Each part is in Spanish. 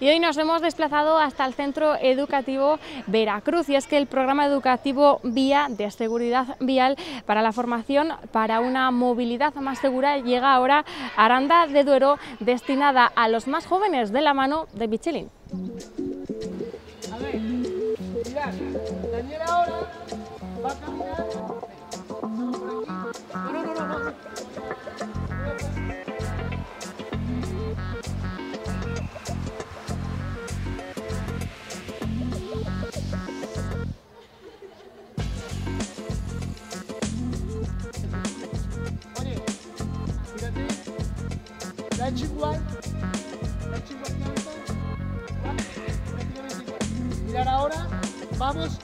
Y hoy nos hemos desplazado hasta el Centro Educativo Veracruz y es que el programa educativo Vía de Seguridad Vial para la formación para una movilidad más segura llega ahora a Aranda de Duero destinada a los más jóvenes de la mano de Michelin. ahora vamos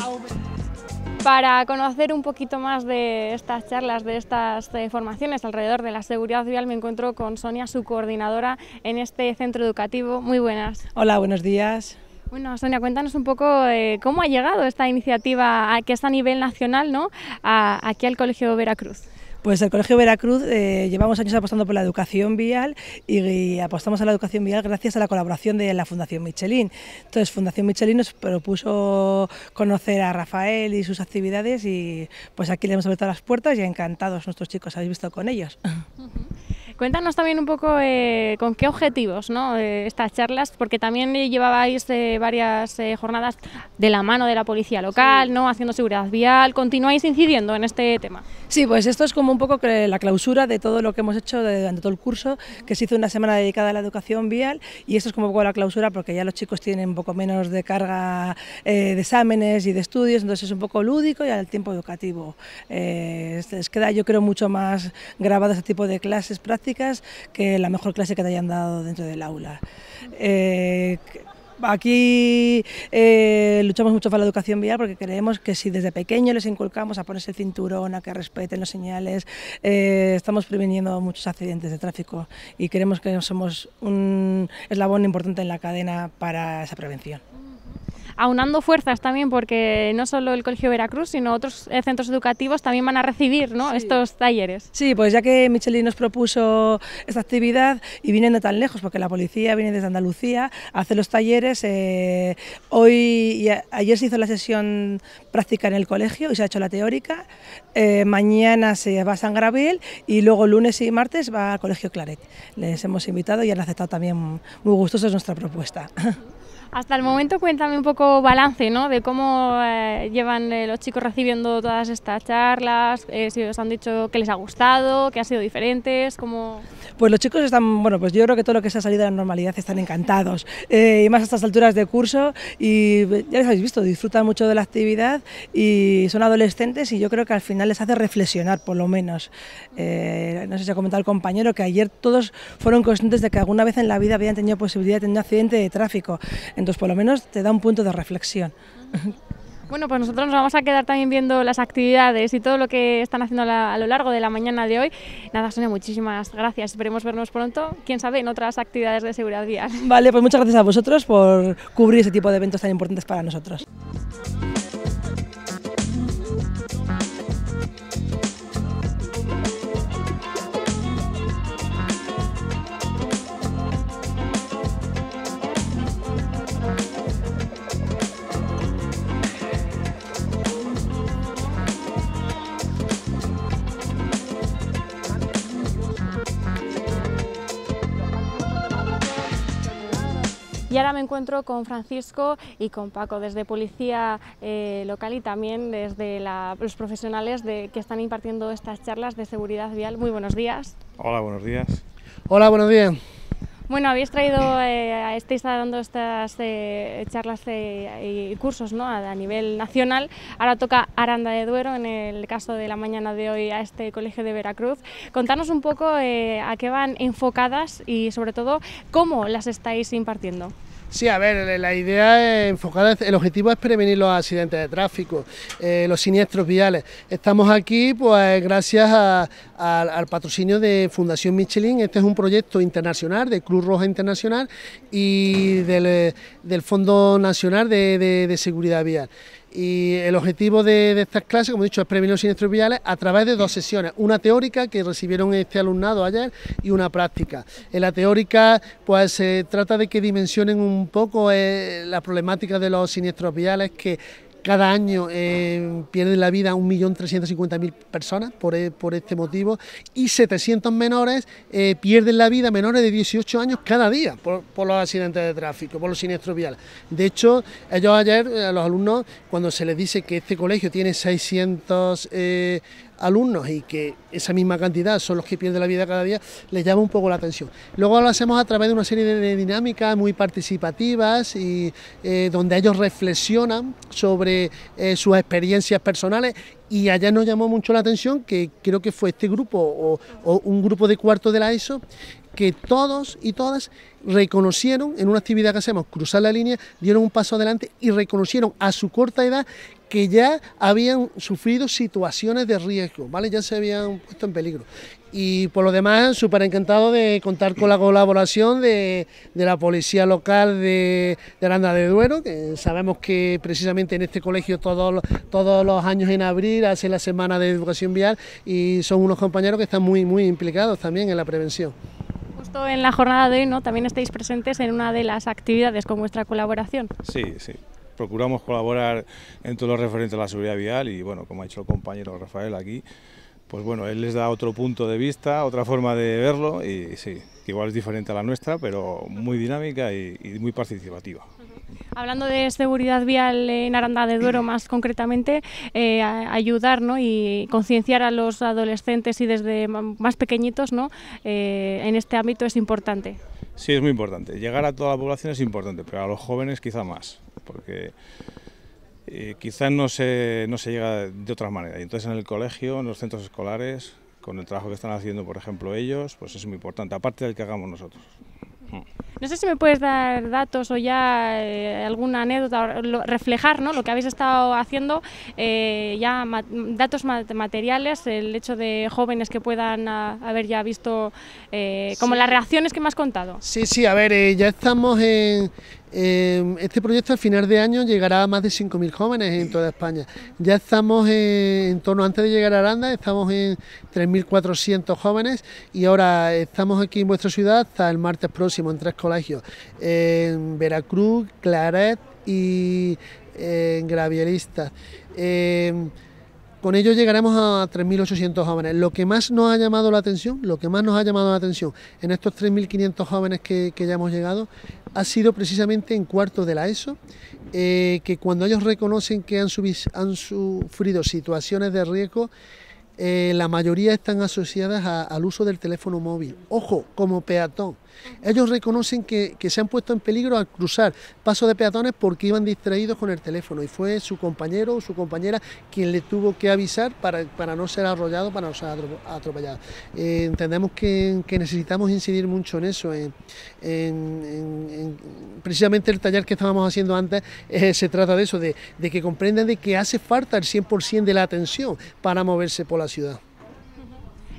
a Para conocer un poquito más de estas charlas, de estas eh, formaciones alrededor de la seguridad vial, me encuentro con Sonia, su coordinadora en este centro educativo. Muy buenas. Hola, buenos días. Bueno, Sonia, cuéntanos un poco eh, cómo ha llegado esta iniciativa, a, que es a nivel nacional, ¿no? aquí al Colegio Veracruz. Pues el Colegio Veracruz eh, llevamos años apostando por la educación vial y, apostamos a la educación vial gracias a la colaboración de la Fundación Michelin. Entonces Fundación Michelin nos propuso conocer a Rafael y sus actividades y pues aquí le hemos abierto las puertas y encantados nuestros chicos, habéis visto con ellos. Cuéntanos también un poco eh, con qué objetivos eh, estas charlas, porque también llevabais eh, varias jornadas de la mano de la policía local, ¿no? haciendo seguridad vial, ¿continuáis incidiendo en este tema? Sí, pues esto es como un poco la clausura de todo lo que hemos hecho durante todo el curso, que se hizo una semana dedicada a la educación vial y esto es como un poco la clausura porque ya los chicos tienen un poco menos de carga de exámenes y de estudios, entonces es un poco lúdico y al tiempo educativo. les queda yo creo mucho más grabado ese tipo de clases prácticas que la mejor clase que te hayan dado dentro del aula. Eh, aquí eh, luchamos mucho por la educación vial porque creemos que si desde pequeño les inculcamos a ponerse el cinturón, a que respeten los señales, eh, estamos previniendo muchos accidentes de tráfico y creemos que somos un eslabón importante en la cadena para esa prevención aunando fuerzas también, porque no solo el Colegio Veracruz, sino otros eh, centros educativos también van a recibir ¿no? estos talleres. Sí, pues ya que Michelin nos propuso esta actividad y vienen de tan lejos, porque la policía viene desde Andalucía, hace los talleres. Eh, hoy y ayer se hizo la sesión práctica en el colegio y se ha hecho la teórica. Eh, mañana se va a San y luego lunes y martes va al Colegio Claret. Les hemos invitado y han aceptado también muy gustosos nuestra propuesta. Hasta el momento cuéntame un poco balance, ¿no? De cómo eh, llevan eh, los chicos recibiendo todas estas charlas, eh, si os han dicho que les ha gustado, que han sido diferentes, cómo... Pues los chicos están, bueno, pues yo creo que todo lo que se ha salido de la normalidad están encantados, y más a estas alturas de curso, y ya les habéis visto, disfrutan mucho de la actividad y son adolescentes y yo creo que al final les hace reflexionar, por lo menos. no sé si ha comentado el compañero que ayer todos fueron conscientes de que alguna vez en la vida habían tenido posibilidad de tener un accidente de tráfico. Entonces, por lo menos te da un punto de reflexión. Bueno, pues nosotros nos vamos a quedar también viendo las actividades y todo lo que están haciendo a lo largo de la mañana de hoy. Nada, Sonia, muchísimas gracias. Esperemos vernos pronto, quién sabe, en otras actividades de seguridad vial. Vale, pues muchas gracias a vosotros por cubrir ese tipo de eventos tan importantes para nosotros. encuentro con Francisco y con Paco, desde policía eh, local y también desde los profesionales de, que están impartiendo estas charlas de seguridad vial. Muy buenos días. Hola, buenos días. Hola, buenos días. Bueno, habéis traído, eh, estáis dando estas eh, charlas eh, y cursos ¿no? a, a, nivel nacional. Ahora toca Aranda de Duero, en el caso de la mañana de hoy, a este colegio de Veracruz. Contanos un poco a qué van enfocadas y, sobre todo, cómo las estáis impartiendo. Sí, a ver, la idea es enfocar, el objetivo es prevenir los accidentes de tráfico, eh, los siniestros viales. Estamos aquí pues gracias al patrocinio de Fundación Michelin, este es un proyecto internacional de Cruz Roja Internacional y del, eh, Fondo Nacional de Seguridad Vial. Y el objetivo de, estas clases, como he dicho, es prevenir los siniestros viales a través de dos sesiones, una teórica que recibieron este alumnado ayer y una práctica. En la teórica pues se trata de que dimensionen un poco eh, la problemática de los siniestros viales que cada año eh, pierden la vida 1.350.000 personas eh, por, este motivo y 700 menores eh, pierden la vida, menores de 18 años cada día por, los accidentes de tráfico, por los siniestros viales. De hecho, ellos ayer, a los alumnos, cuando se les dice que este colegio tiene 600 alumnos y que esa misma cantidad son los que pierden la vida cada día, les llama un poco la atención. Luego lo hacemos a través de una serie de dinámicas muy participativas y eh, donde ellos reflexionan sobre eh, sus experiencias personales y allá nos llamó mucho la atención que creo que fue este grupo o, o un grupo de cuarto de la ESO que todos y todas reconocieron en una actividad que hacemos, cruzar la línea, dieron un paso adelante y reconocieron a su corta edad que ya habían sufrido situaciones de riesgo, ¿vale? Ya se habían puesto en peligro. Y por lo demás, súper encantado de contar con la colaboración de, la policía local de, Aranda de Duero, que sabemos que precisamente en este colegio todos, todos los años en abril hace la semana de educación vial y son unos compañeros que están muy, muy implicados también en la prevención Justo en la jornada de hoy, ¿no? También estáis presentes en una de las actividades con vuestra colaboración. Sí, sí procuramos colaborar en todo lo referente a la seguridad vial y bueno, como ha dicho el compañero Rafael aquí, pues bueno, él les da otro punto de vista, otra forma de verlo y sí, que igual es diferente a la nuestra, pero muy dinámica y, muy participativa. Hablando de seguridad vial en Aranda de Duero más concretamente, eh, ayudar y concienciar a los adolescentes y desde más pequeñitos ¿no? Eh, en este ámbito es importante. Sí, es muy importante. Llegar a toda la población es importante, pero a los jóvenes quizá más porque eh, quizás no se, no se llega de otra manera. Y entonces en el colegio, en los centros escolares, con el trabajo que están haciendo, por ejemplo, ellos, pues es muy importante, aparte del que hagamos nosotros. No sé si me puedes dar datos o ya eh, alguna anécdota, reflejar ¿no? lo que habéis estado haciendo, eh, ya datos materiales, el hecho de jóvenes que puedan ah, haber ya visto, como las reacciones que me has contado. Sí, sí, a ver, ya estamos en, Em, este proyecto al final de año llegará a más de 5.000 jóvenes en toda España. Ya estamos en, torno, antes de llegar a Aranda, estamos en 3.400 jóvenes y ahora estamos aquí en vuestra ciudad hasta el martes próximo en tres colegios, en Veracruz, Claret y en Gravielistas. Em, con ello llegaremos a 3.800 jóvenes. Lo que más nos ha llamado la atención, lo que más nos ha llamado la atención en estos 3.500 jóvenes que, ya hemos llegado, ha sido precisamente en cuarto de la ESO, eh, que cuando ellos reconocen que han, sufrido situaciones de riesgo, eh, la mayoría están asociadas al uso del teléfono móvil. Ojo, como peatón, ellos reconocen que, se han puesto en peligro al cruzar pasos de peatones porque iban distraídos con el teléfono y fue su compañero o su compañera quien le tuvo que avisar para, no ser arrollado, para no ser atropellado. Eh, entendemos que, necesitamos incidir mucho en eso. En, precisamente el taller que estábamos haciendo antes eh, se trata de eso, de, que comprendan de que hace falta el 100% de la atención para moverse por la ciudad.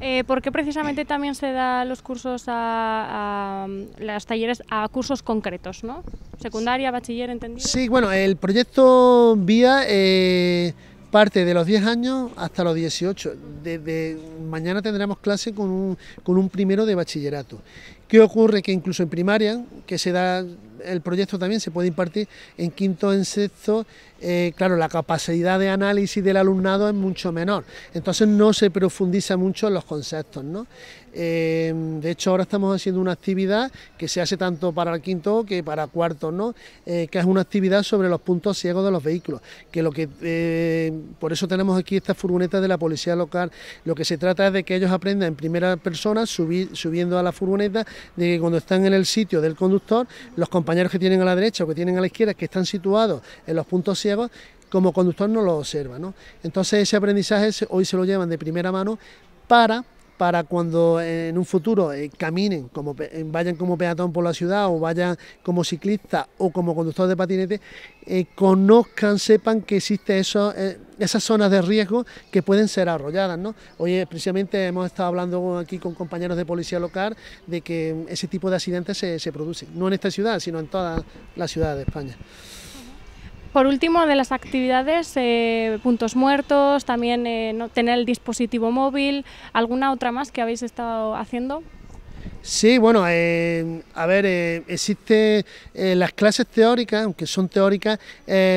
Eh, ¿Por qué precisamente también se da los cursos a, las talleres a cursos concretos, ¿no? Secundaria, bachiller, entendido. Sí, bueno, el proyecto Vía eh, parte de los 10 años hasta los 18. Desde mañana tendremos clase con un, con un primero de bachillerato. ¿Qué ocurre? Que incluso en primaria, que se da el proyecto también se puede impartir en quinto, en sexto, eh, claro, la capacidad de análisis del alumnado es mucho menor, entonces no se profundiza mucho en los conceptos. ¿no? Eh, de hecho, ahora estamos haciendo una actividad que se hace tanto para el quinto que para cuarto, ¿no? Eh, que es una actividad sobre los puntos ciegos de los vehículos, que lo que por eso tenemos aquí estas furgonetas de la policía local, lo que se trata es de que ellos aprendan en primera persona, subiendo a la furgoneta, de que cuando están en el sitio del conductor, los compañeros compañeros que tienen a la derecha o que tienen a la izquierda, que están situados en los puntos ciegos, como conductor no lo observa. ¿no? Entonces ese aprendizaje hoy se lo llevan de primera mano para para cuando eh, en un futuro eh, caminen, como, eh, vayan como peatón por la ciudad o vayan como ciclista o como conductor de patinete, conozcan, sepan que existen esas zonas de riesgo que pueden ser arrolladas. ¿no? Hoy precisamente hemos estado hablando aquí con compañeros de policía local de que mm, ese tipo de accidentes se, se producen, no en esta ciudad, sino en toda la ciudad de España. Por último, de las actividades, eh, puntos muertos, también eh, no, tener el dispositivo móvil, ¿alguna otra más que habéis estado haciendo? Sí, bueno, eh, a ver, existe las clases teóricas, aunque son teóricas,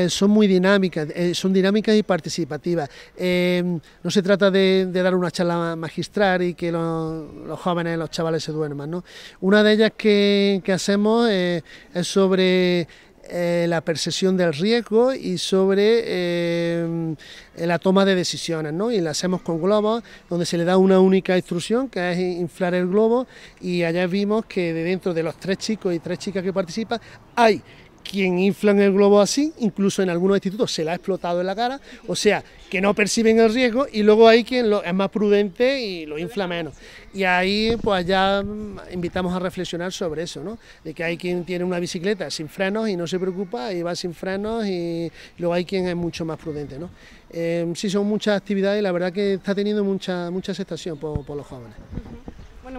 son muy dinámicas, son dinámicas y participativas. no se trata de, dar una charla magistral y que los, jóvenes, los chavales se duerman, ¿no? Una de ellas que, que hacemos es sobre eh, la percepción del riesgo y sobre eh, la toma de decisiones, Y la hacemos con globos, donde se le da una única instrucción, que es inflar el globo, y allá vimos que de dentro de los tres chicos y tres chicas que participan, hay quien inflan el globo así, incluso en algunos institutos se la ha explotado en la cara, o sea, que no perciben el riesgo y luego hay quien es más prudente y lo infla menos. Y ahí pues ya mm, invitamos a reflexionar sobre eso, ¿no? De que hay quien tiene una bicicleta sin frenos y no se preocupa y va sin frenos y luego hay quien es mucho más prudente, ¿no? Eh, sí son muchas actividades y la verdad que está teniendo mucha, mucha aceptación por los jóvenes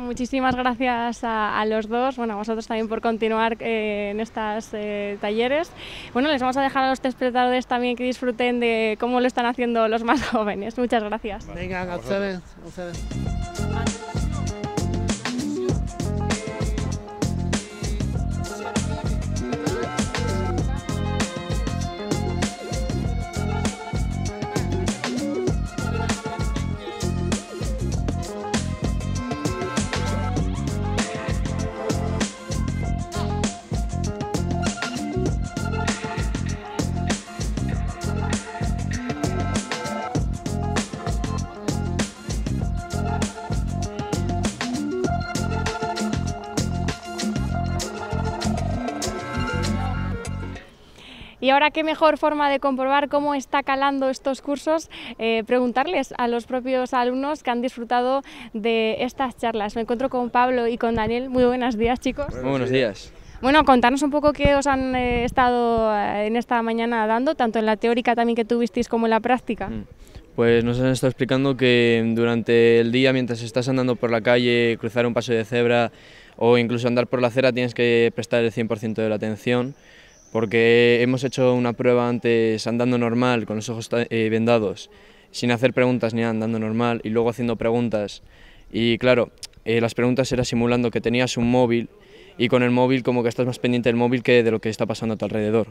muchísimas gracias a, los dos, bueno, a vosotros también por continuar eh, en estos eh, talleres. Bueno, les vamos a dejar a los espectadores también que disfruten de cómo lo están haciendo los más jóvenes. Muchas gracias. Venga, ahora qué mejor forma de comprobar cómo está calando estos cursos, eh, preguntarles a los propios alumnos que han disfrutado de estas charlas. Me encuentro con Pablo y con Daniel. Muy buenos días, chicos. buenos días. Bueno, contanos un poco qué os han eh, estado eh, en esta mañana dando, tanto en la teórica también que tuvisteis como en la práctica. Mm. Pues nos han estado explicando que durante el día, mientras estás andando por la calle, cruzar un paso de cebra o incluso andar por la acera, tienes que prestar el 100% de la atención porque hemos hecho una prueba antes andando normal, con los ojos eh, vendados, sin hacer preguntas ni andando normal, y luego haciendo preguntas. Y claro, eh, las preguntas era simulando que tenías un móvil y con el móvil como que estás más pendiente del móvil que de lo que está pasando a tu alrededor.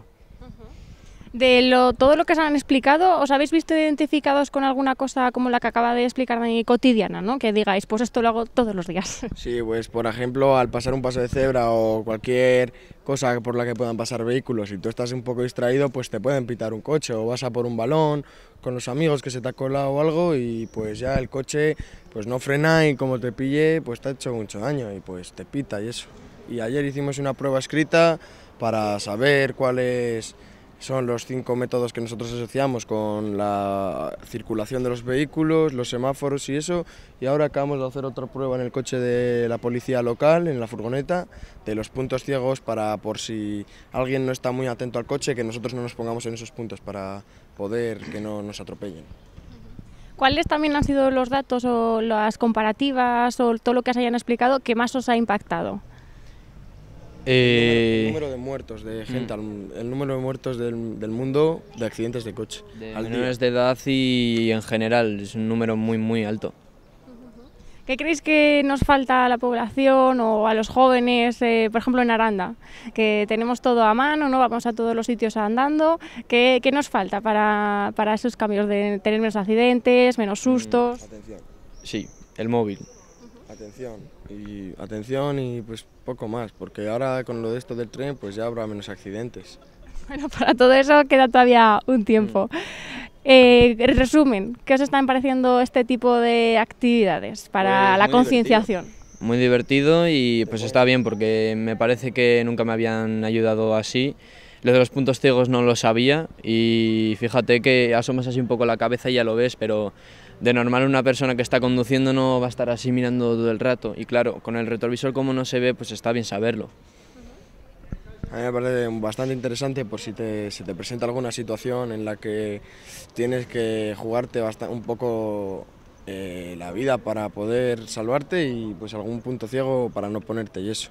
De todo lo que se han explicado, ¿os habéis visto identificados con alguna cosa como la que acaba de explicar Dani cotidiana, ¿no? Que digáis, pues esto lo hago todos los días. Sí, pues por ejemplo, al pasar un paso de cebra o cualquier cosa por la que puedan pasar vehículos, y tú estás un poco distraído, pues te pueden pitar un coche o vas a por un balón con los amigos que se te ha colado o algo y pues ya el coche pues no frena y como te pille, pues te ha hecho mucho daño y pues te pita y eso. Y ayer hicimos una prueba escrita para saber cuál es son los cinco métodos que nosotros asociamos con la circulación de los vehículos, los semáforos y eso. Y ahora acabamos de hacer otra prueba en el coche de la policía local, en la furgoneta, de los puntos ciegos para por si alguien no está muy atento al coche, que nosotros no nos pongamos en esos puntos para poder que no nos atropellen. ¿Cuáles también han sido los datos o las comparativas o todo lo que os hayan explicado que más os ha impactado? el eh, número de muertos de gente, mm. el número de muertos del, del, mundo de accidentes de coche. De al de edad y en general, es un número muy, muy alto. ¿Qué creéis que nos falta a la población o a los jóvenes, eh, por ejemplo, en Aranda? Que tenemos todo a mano, ¿no? Vamos a todos los sitios andando. ¿Qué, qué nos falta para, para, esos cambios de tener menos accidentes, menos mm. sustos? Atención. Sí, el móvil. Atención y atención y pues poco más, porque ahora con lo de esto del tren pues ya habrá menos accidentes. Bueno, para todo eso queda todavía un tiempo. Mm. Eh, resumen, ¿qué os están pareciendo este tipo de actividades para pues la concienciación? Muy divertido y pues está bien porque me parece que nunca me habían ayudado así. Lo de los puntos ciegos no lo sabía y fíjate que asomas así un poco la cabeza y ya lo ves, pero de normal una persona que está conduciendo no va a estar así mirando todo el rato y claro, con el retrovisor como no se ve, pues está bien saberlo. A mí me parece bastante interesante por pues, si te, se te presenta alguna situación en la que tienes que jugarte un poco eh, la vida para poder salvarte y pues algún punto ciego para no ponerte y eso.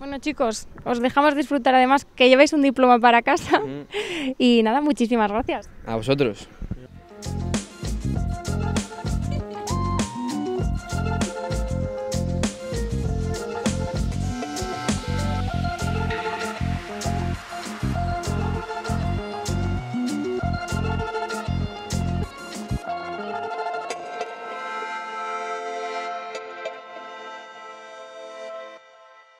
Bueno chicos, os dejamos disfrutar además que lleváis un diploma para casa y nada, muchísimas gracias. A vosotros.